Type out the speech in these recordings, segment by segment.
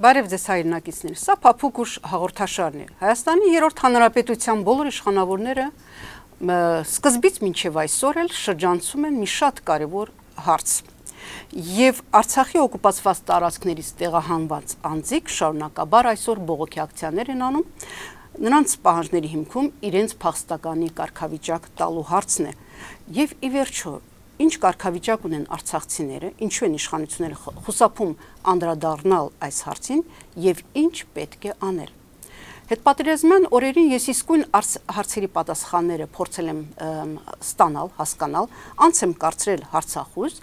Բարև ձեզ հայրենակիցներ։ Սա փափուկ ուշ հաղորդաշարն է։ Հայաստանի երրորդ հանրապետության բոլոր իշխանավորները սկզբից մինչև այսօր էլ շրջանցում են մի շատ կարևոր հարց։ Եվ Արցախի օկուպացված տարածքներից տեղահանված անձիկ շարունակաբար այսօր բողոքի ակցիաներ են անում, նրանց պահանջների հիմքում իրենց փախստականի կարգավիճակ տալու հարցն է։ Եվ ի վերջո ինչ կարգավիճակ ունեն արցախցիները, ինչու են իշխանությունները խուսափում անդրադառնալ այս հարցին եւ ինչ պետք է անել։ Հետպատերազմյան օրերին ես իսկույն հարցերի պատասխանները փորձել եմ ստանալ, հասկանալ, անց եմ կարծրել հարցախուզ,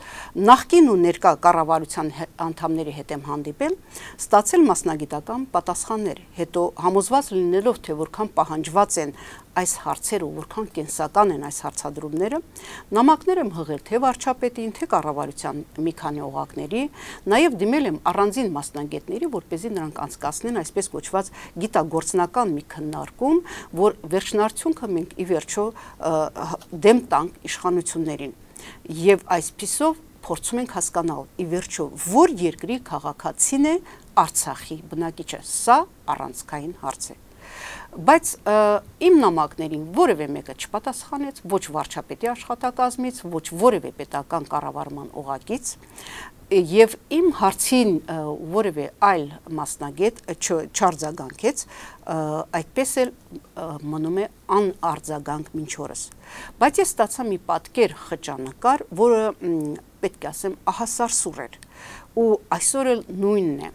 նախկին ու ներկա կառավարության անդամների հետ եմ հանդիպել, ստացել մասնագիտական պատասխաններ, հետո համոզված լինելով, թե որքան պահանջված են այս հարցերը ու որքան կենսական են այս հարցադրումները, նամակներ եմ հղել թե վարչապետին, թե կառավարության մի քանի օղակների, նաև դիմել եմ առանձին մասնագետների, որ เป զի նրանք անցկացնեն այսպես կոչված գիտագործնական մի քննարկում, որ վերջնարդյունքը մենք ի վերջո դեմ տանք իշխանություններին։ Եվ այսписով փորձում ենք հասկանալ ի վերջո որ երկրի քաղաքացին է Արցախի բնակիչը։ Սա առանցքային հարց է բայց իմ նամակներին որևէ մեկը չպատասխանեց ոչ վարչապետի աշխատակազմից, ոչ որևէ պետական կառավարման օղակից եւ իմ հարցին որևէ այլ մասնագետ չարձագանքեց, այդպես էլ մնում է անարձագանք մինչ օրս։ Բայց ես ստացա մի պատկեր խճանկար, որը պետք է ասեմ ահասարսուր էր ու այսօր էլ նույնն է։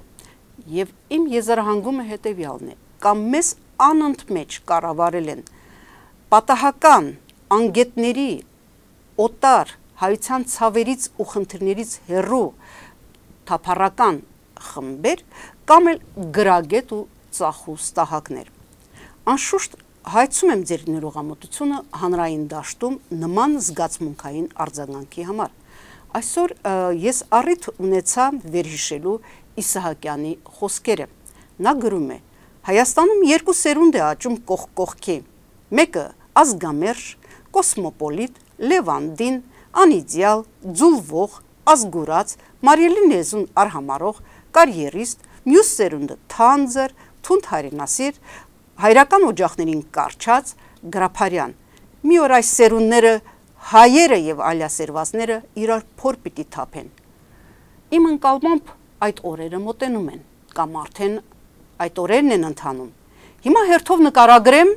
Եվ իմ եզրահանգումը հետեւյալն է կամ մեզ անընդմեջ կառավարել են պատահական անգետների օտար հայության ցավերից ու խնդիրներից հերու թափառական խմբեր կամ էլ գրագետ ու ծախուս տահակներ։ Անշուշտ հայցում եմ ձեր ներողամտությունը հանրային դաշտում նման զգացմունքային արձագանքի համար։ Այսօր ես առիթ ունեցա վերհիշելու Իսահակյանի խոսքերը։ Նա գրում է. Հայաստանում երկու սերունդ է աճում կողք կողքի։ Մեկը ազգամերժ, կոսմոպոլիտ, լևանդին, անիդիալ, ձուլվող, ազգուրած, մարիելի նեզուն արհամարող, կարիերիստ, մյուս սերունդը թանձր, թունդ հայրենասիր, հայրական օջախներին կարճած, գրափարյան։ Մի օր այս սերունդները հայերը եւ ալյասերվածները իրար փոր պիտի թափեն։ Իմ ընկալմամբ այդ օրերը մոտենում են կամ արդեն այդ օրերն են ընթանում։ Հիմա հերթով նկարագրեմ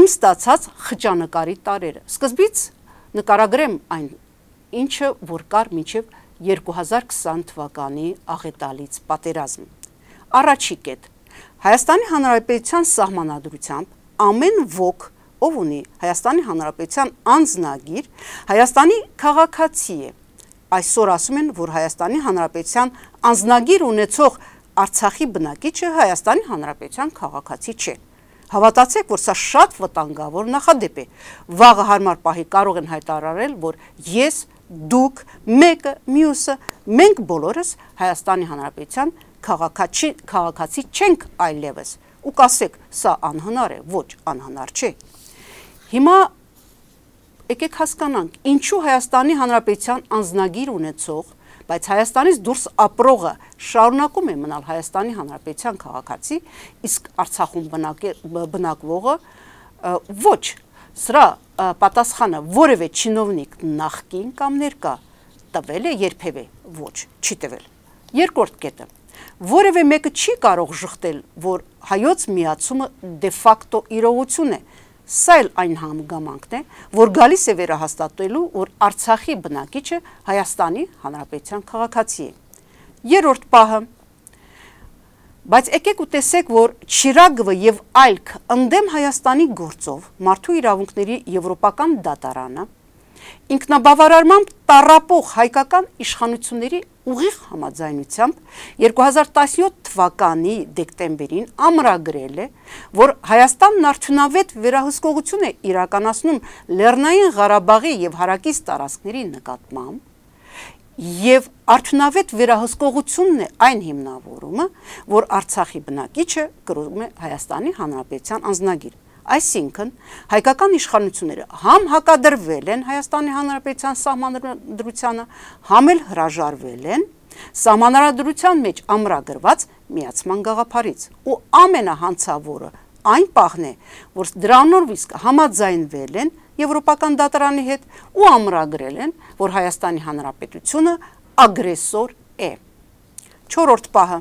իմ ստացած խճանկարի տարերը։ Սկզբից նկարագրեմ այն, ինչը որ կար մինչև 2020 թվականի աղետալից պատերազմ։ Առաջի կետ։ Հայաստանի Հանրապետության սահմանադրությամբ ամեն ոք, ով ունի Հայաստանի Հանրապետության անձնագիր, Հայաստանի քաղաքացի է։ Այսօր ասում են, որ Հայաստանի Հանրապետության անձնագիր ունեցող Արցախի բնակիչը Հայաստանի Հանրապետության քաղաքացի չէ։ Հավատացեք, որ սա շատ վտանգավոր նախադեպ է։ Վաղը հարմար պահի կարող են հայտարարել, որ ես, դուք, մեկը, մյուսը, մենք բոլորս Հայաստանի Հանրապետության քաղաքացի քաղաքացի չենք այլևս։ Ու կասեք, սա անհնար է, ոչ, անհնար չէ։ Հիմա եկեք հասկանանք, ինչու Հայաստանի Հանրապետության անձնագիր ունեցող բայց Հայաստանից դուրս ապրողը շարունակում է մնալ Հայաստանի Հանրապետության քաղաքացի, իսկ Արցախում բնակվողը ոչ սրա պատասխանը որևէ чиновник նախկին կամ ներկա տվել է երբևէ ոչ չի տվել երկրորդ կետը որևէ մեկը չի կարող շղթել որ հայոց միացումը դե ֆակտո իրողություն է Սա էլ այն համգամանքն է, որ գալիս է վերահաստատելու, որ Արցախի բնակիչը Հայաստանի Հանրապետության քաղաքացի է։ Երրորդ պահը Բայց եկեք ու տեսեք, որ Չիրագովը եւ Ալք ընդդեմ Հայաստանի գործով Մարդու իրավունքների եվրոպական դատարանը ինքնաբավարարմամբ տարապող հայկական իշխանությունների ուղիղ համաձայնությամբ 2017 թվականի դեկտեմբերին ամրագրել է, որ Հայաստանն արդյունավետ վերահսկողություն է իրականացնում Լեռնային Ղարաբաղի եւ հարակից տարածքների նկատմամբ եւ արդյունավետ վերահսկողությունն է այն հիմնավորումը, որ Արցախի բնակիչը գրում է Հայաստանի Հանրապետության անձնագիրը Այսինքն հայկական իշխանությունները համ հակադրվել են Հայաստանի Հանրապետության սահմանադրությանը, համ էլ հրաժարվել են սահմանադրության մեջ ամրագրված միացման գաղափարից։ Ու ամենահանցավորը այն պահն է, որ դրանով իսկ համաձայնվել են եվրոպական դատարանի հետ ու ամրագրել են, որ Հայաստանի Հանրապետությունը ագրեսոր է։ Չորորդ պահը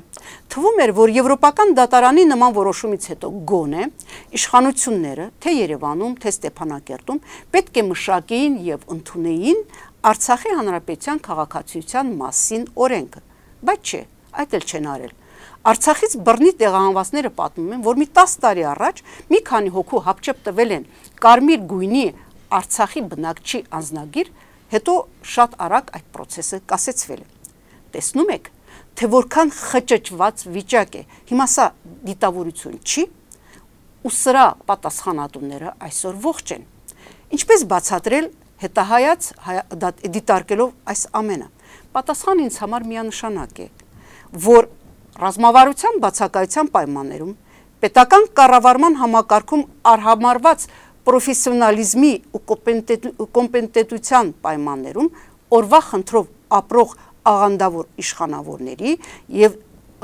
թվում էր, որ եվրոպական դատարանի նման որոշումից հետո գոնե իշխանությունները, թե Երևանում, թե Ստեփանակերտում, պետք է մշակեին եւ ընդունեին Արցախի հանրապետության քաղաքացիության մասին օրենքը, բայց չէ, այդ էլ չեն արել։ Արցախից բռնի տեղահանվածները պատմում են, որ մի 10 տարի առաջ մի քանի հոգու հապճեպ տվել են Կարմիր գույնի Արցախի բնակչի անznագիր, հետո շատ արագ այդ process-ը կասեցվել է։ Տեսնում եք, թե որքան խճճված վիճակ է։ Հիմա սա դիտավորություն չի, ու սրա պատասխանատուները այսօր ողջ են։ Ինչպես բացատրել հետահայաց դիտարկելով այս ամենը։ Պատասխան ինձ համար միանշանակ է, որ ռազմավարության բացակայության պայմաններում պետական կառավարման համակարգում արհամարված պրոֆեսիոնալիզմի ու կոմպետենտության պայմաններում օրվա խնդրով ապրող աղանդավոր իշխանավորների եւ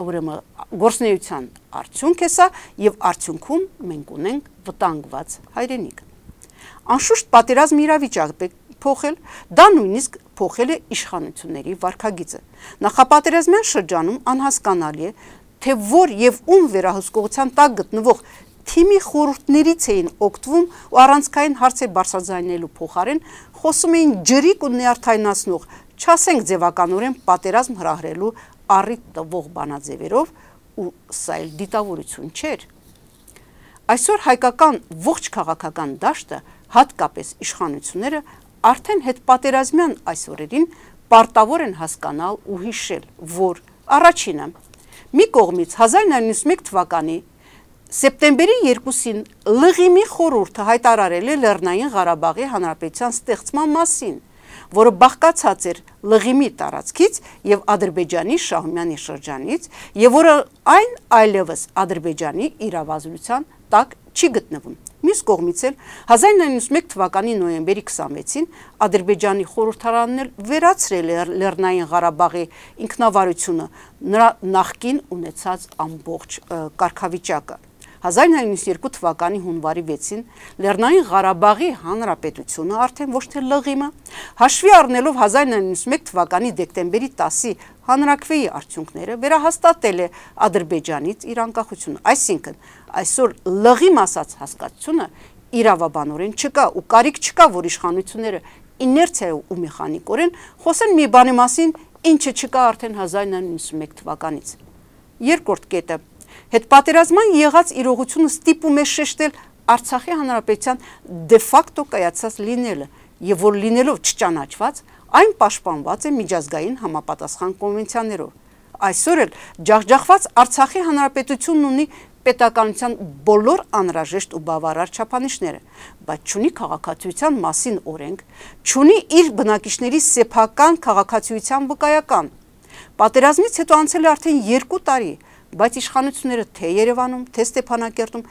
ուրեմն գործնեության արդյունք է սա եւ արդյունքում մենք ունենք վտանգված հայրենիք։ Անշուշտ պատերազմ իրավիճակ փոխել, դա նույնիսկ փոխել է իշխանությունների վարկագիծը։ Նախապատերազմյան շրջանում անհասկանալի է, թե որ եւ ում վերահսկողության տակ գտնվող թիմի խորհուրդներից էին օգտվում ու առանցքային հարցեր բարձրաձայնելու փոխարեն խոսում էին ջրիկ ու նյարդայնացնող չասենք ձևականորեն պատերազմ հրահրելու առիթ տվող բանաձևերով ու սա էլ դիտավորություն չէր։ Այսօր հայկական ողջ քաղաքական դաշտը, հատկապես իշխանությունները արդեն հետ պատերազմյան այս օրերին պարտավոր են հասկանալ ու հիշել, որ առաջինը մի կողմից 1991 թվականի սեպտեմբերի 2-ին լղիմի խորհուրդը հայտարարել է Լեռնային Ղարաբաղի Հանրապետության ստեղծման մասին որը բաղկացած էր լղիմի տարածքից եւ Ադրբեջանի Շահումյանի շրջանից եւ որը այն այլևս Ադրբեջանի իրավազրության տակ չի գտնվում։ Մյուս կողմից էլ 1991 թվականի նոյեմբերի 26-ին Ադրբեջանի խորհրդարանն էլ վերացրել է Լեռնային Ղարաբաղի ինքնավարությունը նրա նախկին ունեցած ամբողջ կարգավիճակը։ 1992 թվականի հունվարի 6-ին Լեռնային Ղարաբաղի Հանրապետությունը արդեն ոչ թե լղիմը, հաշվի առնելով 1991 թվականի դեկտեմբերի 10-ի հանրակրվեի արդյունքները վերահաստատել է Ադրբեջանից իր անկախությունը։ Այսինքն, այսօր լղիմ ասած հասկացությունը իրավաբանորեն չկա ու կարիք չկա, որ իշխանությունները իներցիա ու մեխանիկորեն խոսեն մի բանի մասին, ինչը չկա արդեն 1991 թվականից։ Երկրորդ կետը Հետ պատերազմային եղած իրողությունը ստիպում է շեշտել Արցախի հանրապետության դե ֆակտո կայացած լինելը եւ որ լինելով չճանաչված այն պաշտպանված է միջազգային համապատասխան կոնվենցիաներով։ Այսօր էլ ջախջախված Արցախի հանրապետությունն ունի պետականության բոլոր անհրաժեշտ ու բավարար չափանիշները, բայց չունի քաղաքացիության մասին օրենք, չունի իր բնակիչների սեփական քաղաքացիության վկայական։ Պատերազմից հետո անցել է արդեն 2 տարի, բայց իշխանությունները թե Երևանում, թե Ստեփանակերտում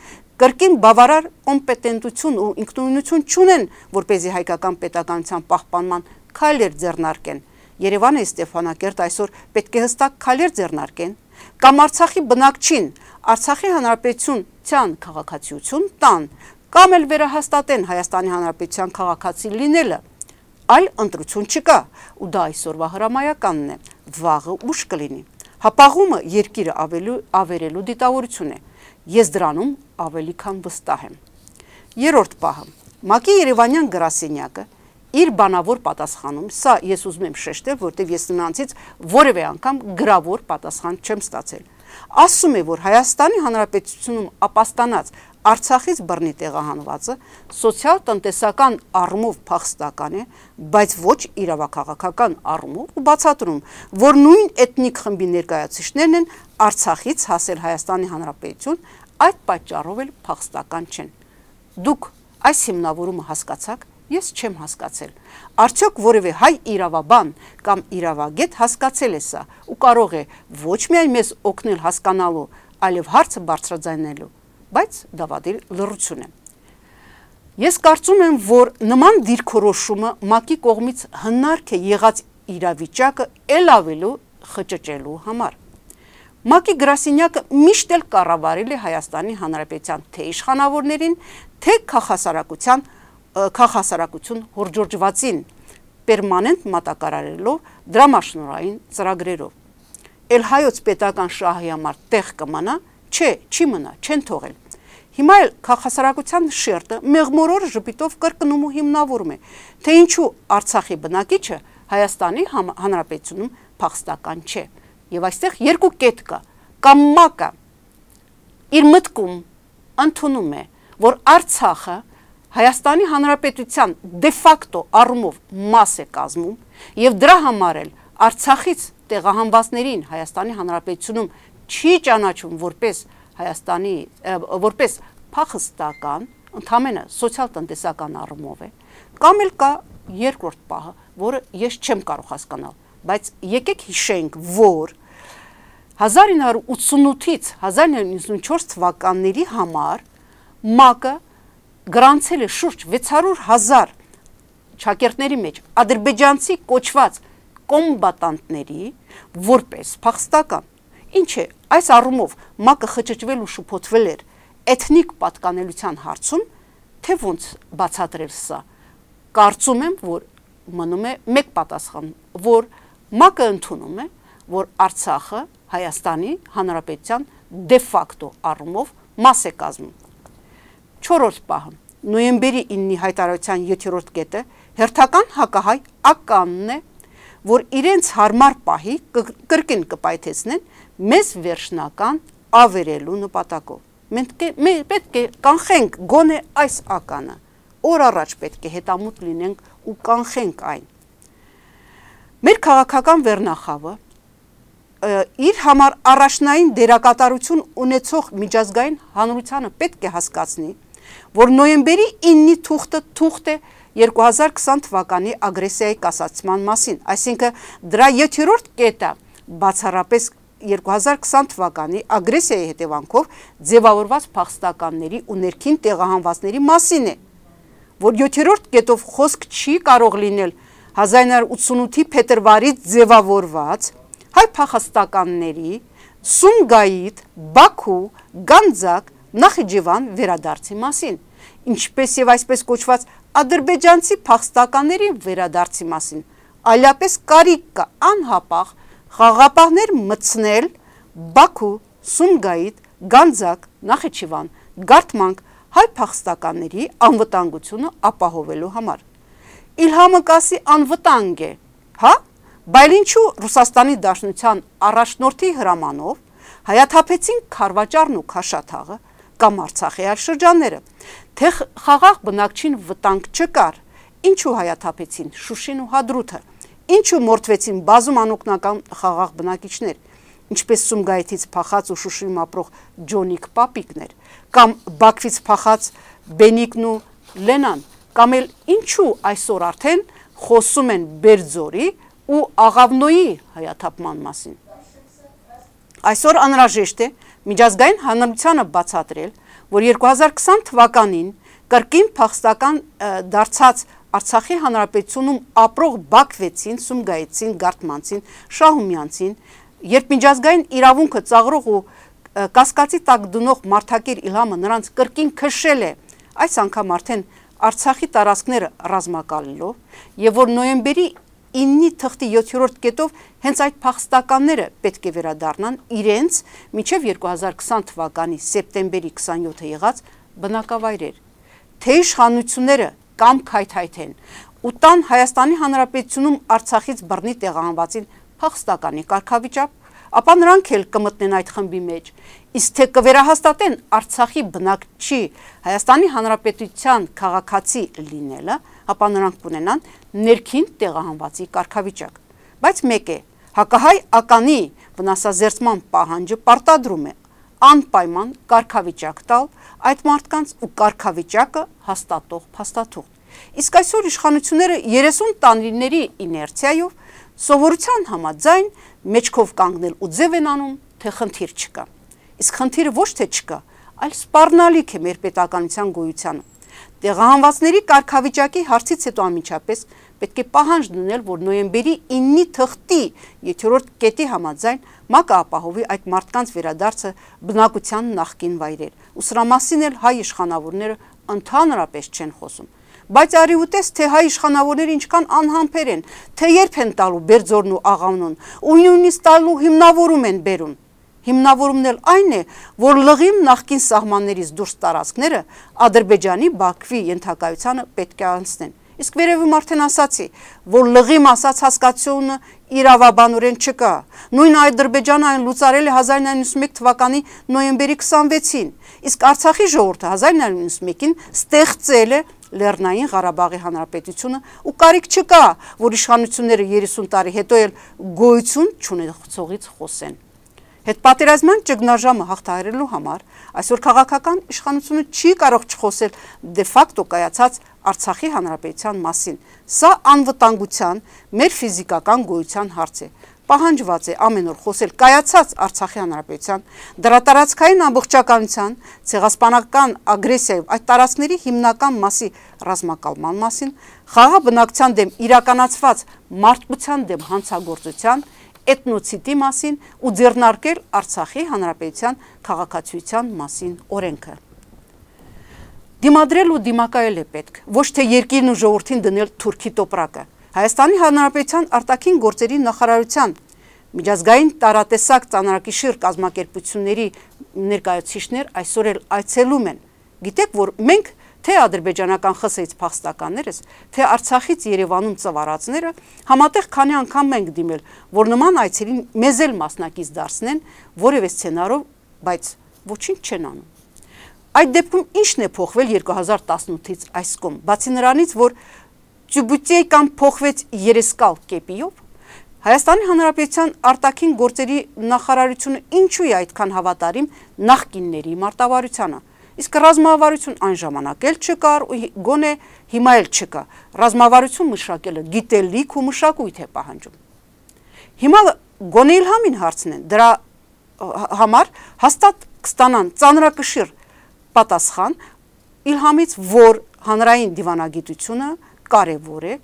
կրկին բավարար կոմպետենտություն ու ինքնուրույնություն չունեն, որ เป զի հայկական պետականության պահպանման քայլեր ձեռնարկեն։ Երևանը Ստեփանակերտ այսօր պետք է հստակ քայլեր ձեռնարկեն կամ Արցախի բնակչին Արցախի հանրապետության քաղաքացիություն տան կամ էլ վերահաստատեն Հայաստանի Հանրապետության քաղաքացի լինելը, այլ ընտրություն չկա, ու դա այսօրվա հրամայականն է, վաղը ուշ կլինի։ Հապաղումը երկիրը ավելու, ավերելու դիտավորություն է։ Ես դրանում ավելի քան վստահ եմ։ Երորդ պահը։ Մակի Երևանյան գրասենյակը իր բանավոր պատասխանում, սա ես ուզում եմ շեշտել, որտեվ ես նրանցից որևէ անգամ գրավոր պատասխան չեմ ստացել։ Ասում է, որ Հայաստանի Հանրապետությունում ապաստանած Արցախից բռնի տեղահանվածը սոցիալ-տնտեսական առումով փախստական է, բայց ոչ իրավաքաղաքական առումով ու բացատրում, որ նույն էթնիկ խմբի ներկայացիչներն են Արցախից հասել Հայաստանի Հանրապետություն, այդ պատճառով էլ փախստական չեն։ Դուք այս հիմնավորումը հասկացաք, ես չեմ հասկացել։ Արդյոք որևէ հայ իրավաբան կամ իրավագետ հասկացել է սա ու կարող է ոչ միայն մեզ օգնել հասկանալու, այլև հարցը բարձրաձայնելու բայց դավադիր լրություն է։ Ես կարծում եմ, որ նման դիրքորոշումը մակի կողմից հնարք է եղած իրավիճակը էլ ավելու խճճելու համար։ Մակի գրասինյակը միշտ էլ կառավարել է Հայաստանի Հանրապետության թե իշխանավորներին, թե քաղաքասարակության քաղաքասարակություն հորջորջվածին պերմանենտ մատակարարելով դրամաշնորային ծրագրերով։ Էլ հայոց պետական շահի համար տեղ կմանա Չէ, չի մնա, չեն թողել։ Հիմա էլ քաղաքասարակության շերտը մեղմորոր ժպիտով կրկնում ու հիմնավորում է, թե ինչու Արցախի բնակիչը Հայաստանի Հանրապետությունում փախստական չէ։ Եվ այստեղ երկու կետ կա։ Կամ մակը իր մտքում ընդունում է, որ Արցախը Հայաստանի Հանրապետության դեֆակտո առումով մաս է կազմում եւ դրա համար էլ Արցախից տեղահանվածներին Հայաստանի Հանրապետությունում չի ճանաչում որպես Հայաստանի որպես փախստական, ընդհանրապես սոցիալ-տնտեսական առումով է։ Կամ էլ կա երկրորդ պահը, որը ես չեմ կարող հասկանալ, բայց եկեք հիշենք, որ 1988-ից 1994 թվականների համար ՄԱԿ-ը գրանցել է շուրջ 600.000 ճակերտների մեջ ադրբեջանցի կոչված կոմբատանտների որպես փախստական Ինչ է, այս առումով մակը խճճվել ու շփոթվել էր էթնիկ պատկանելության հարցում, թե ոնց բացատրել սա։ Կարծում եմ, որ մնում է մեկ պատասխան, որ մակը ընդունում է, որ Արցախը Հայաստանի Հանրապետության դեֆակտո առումով մաս է կազմում։ 4-րդ պահը նոյեմբերի 9-ի հայտարարության 7-րդ կետը հերթական հակահայ ականն է, որ իրենց հարմար պահի կրկին կպայթեցնեն մեզ վերջնական ավերելու նպատակով։ Մենք պետք է կանխենք գոնե այս ականը։ Օր առաջ պետք է հետամուտ լինենք ու կանխենք այն։ Մեր քաղաքական վերնախավը իր համար առաջնային դերակատարություն ունեցող միջազգային հանրությանը պետք է հասկացնի, որ նոյեմբերի 9-ի թուղթը թուղթ է 2020 թվականի ագրեսիայի կասացման մասին, այսինքն դրա 7-րդ կետը բացառապես 2020 թվականի ագրեսիայի հետևանքով ձևավորված փախստականների ու ներքին տեղահանվածների մասին է, որ 7-րդ կետով խոսք չի կարող լինել 1988-ի փետրվարից ձևավորված հայ փախստականների Սումգայիթ, Բաքու, Գանձակ, Նախիջևան վերադարձի մասին, ինչպես եւ այսպես կոչված ադրբեջանցի փախստականների վերադարձի մասին։ Այլապես կարիք կա անհապաղ խաղապահներ մտցնել Բաքու, Սումգայիթ, Գանձակ, Նախիջևան, Գարտմանք հայ փախստականների անվտանգությունը ապահովելու համար։ Իլհամը կասի անվտանգ է, հա? Բայց ինչու Ռուսաստանի Դաշնության առաջնորդի հրամանով հայաթափեցին Խարվաճարն ու Քաշաթաղը կամ Արցախի այլ շրջանները, թե խաղաղ բնակչին վտանգ չկար, ինչու հայաթափեցին Շուշին ու Հադրութը։ Ինչու մորթվեցին բազում անօգնական խաղաղ բնակիչներ, ինչպես Սումգայիթից փախած ու Շուշիում ապրող Ջոնիկ Պապիկներ, կամ Բաքվից փախած Բենիկն ու Լենան, կամ էլ ինչու այսօր արդեն խոսում են Բերձորի ու Աղավնոյի հայաթափման մասին։ Այսօր անհրաժեշտ է միջազգային հանրությանը բացատրել, որ 2020 թվականին կրկին փախստական դարձած Արցախի հանրապետությունում ապրող Բաքվեցին, Սումգայեցին, Գարտմանցին, Շահումյանցին, երբ միջազգային իրավունքը ծաղրող ու կասկածի տակ դնող Մարտակեր Իլհամը նրանց կրկին քշել է, այս անգամ արդեն Արցախի տարածքները ռազմակալելով եւ որ նոյեմբերի 9-ի թղթի 7-րդ կետով հենց այդ փախստականները պետք է վերադառնան իրենց մինչև 2020 թվականի սեպտեմբերի 27-ը եղած բնակավայրեր։ Թե իշխանությունները կամ քայթայթեն ու տան Հայաստանի Հանրապետությունում Արցախից բռնի տեղահանվածին փախստականի կարգավիճակ, ապա նրանք էլ կմտնեն այդ խմբի մեջ։ Իսկ թե կվերահաստատեն Արցախի բնակչի Հայաստանի Հանրապետության քաղաքացի լինելը, ապա նրանք կունենան ներքին տեղահանվածի կարգավիճակ։ Բայց մեկ է, հակահայ ականի վնասազերծման պահանջը պարտադրում է անպայման կարգավիճակ տալ այդ մարդկանց ու կարգավիճակը հաստատող փաստաթուղթ։ Իսկ այսօր իշխանությունները 30 տանրիների իներցիայով սովորության համաձայն մեջքով կանգնել ու ձև են անում, թե խնդիր չկա։ Իսկ խնդիրը ոչ թե չկա, այլ սպառնալիք է մեր պետականության գոյությանը։ Տեղահանվածների կարգավիճակի հարցից հետո անմիջապես պետք է պահանջ դնել, որ նոյեմբերի 9-ի թղթի 3-րդ կետի համաձայն ՄԱԿ-ը ապահովի այդ մարդկանց վերադարձը բնակության նախկին վայրեր։ Ու սրա մասին էլ հայ իշխանավորները ընդհանրապես չեն խոսում բայց արի ու տես, թե հայ իշխանավորները ինչքան անհամբեր են, թե երբ են տալու Բերձորն ու Աղավնուն, ու նույնիսկ տալու հիմնավորում են բերում։ Հիմնավորումն էլ այն է, որ լղիմ նախկին սահմաններից դուրս տարածքները Ադրբեջանի Բաքվի ենթակայությանը պետք է անցնեն։ Իսկ վերևում արդեն ասացի, որ լղիմ ասած հասկացությունը իրավաբանորեն չկա։ Նույն Ադրբեջանը այն լուծարել է 1991 թվականի նոյեմբերի 26-ին, իսկ Արցախի ժողովուրդը 1991-ին ստեղծել է Լեռնային Ղարաբաղի Հանրապետությունը ու կարիք չկա, որ իշխանությունները 30 տարի հետո էլ գոյություն չունեցողից խոսեն։ Հետ պատերազմյան ճգնաժամը հաղթահարելու համար այսօր քաղաքական իշխանությունը չի կարող չխոսել դե ֆակտո կայացած Արցախի հանրապետության մասին։ Սա անվտանգության, մեր ֆիզիկական գոյության հարց է։ Պահանջված է ամեն օր խոսել կայացած Արցախի հանրապետության դրա տարածքային ամբողջականության, ցեղասպանական ագրեսիայի այդ տարածքների հիմնական մասի ռազմակալման մասին, խաղաղ բնակչության դեմ իրականացված մարդկության դեմ հանցագործության էթնոցիտի մասին ու ձեռնարկել Արցախի հանրապետության քաղաքացիության մասին օրենքը։ Դիմադրել ու դիմակայել է պետք, ոչ թե երկիրն ու ժողովրդին դնել Թուրքի տոպրակը։ Հայաստանի Հանրապետության արտաքին գործերի նախարարության միջազգային տարատեսակ ծանրակիշիռ կազմակերպությունների ներկայացուցիչներ այսօր էլ այցելում են։ Գիտեք, որ մենք թե ադրբեջանական ԽՍՀ-ից փախստականներս, թե Արցախից Երևանում ծվարածները համատեղ քանի անգամ մենք դիմել, որ նման այցերին մեզ էլ մասնակից դարձնեն որևէ սցենարով, բայց ոչինչ չեն անում։ Այդ դեպքում ի՞նչն է փոխվել 2018-ից այս կողմ։ Բացի նրանից, որ Ճիբուտիեյ փոխվեց երեսկալ կեպիով, Հայաստանի Հանրապետության արտաքին գործերի նախարարությունը ինչու է այդքան հավատարիմ նախկինների մարտավարությանը։ Իսկ ռազմավարություն այն ժամանակ էլ չկար ու գոնե հիմա էլ չկա։ Ռազմավարություն մշակելը գիտելիք ու մշակույթ է պահանջում։ Հիմա գոնե Իլհամին հարցնեն, դրա համար հաստատ կստանան ծանրակշիռ պատասխան Իլհամից, որ հանրային դիվանագիտությունը կարևոր է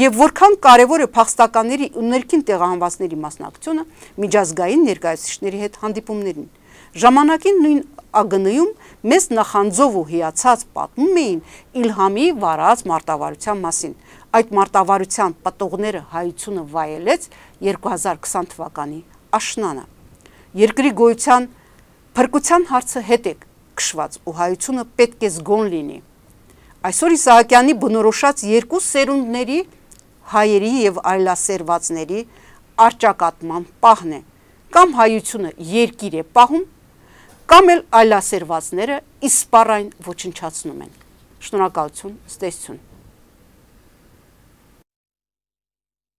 եւ որքան կարևոր է փախստականների ու ներքին տեղահանվածների մասնակցությունը միջազգային ներկայացուցիչների հետ հանդիպումներին։ Ժամանակին նույն ԱԳՆ-ում մեզ նախանձով ու հիացած պատմում էին Իլհամի վարած մարտավարության մասին։ Այդ մարտավարության պատողները հայությունը վայելեց 2020 թվականի աշնանը։ Երկրի գոյության փրկության հարցը հետ է կշված ու հայությունը պետք է զգոն լինի։ Այսօր Իսահակյանի բնորոշած երկու սերունդների հայերի եւ այլասերվածների արճակատման պահն է։ Կամ հայությունը երկիր է պահում կամ էլ այլասերվածները իսպարայն ոչնչացնում են։ Շնորհակալություն, ստեսություն։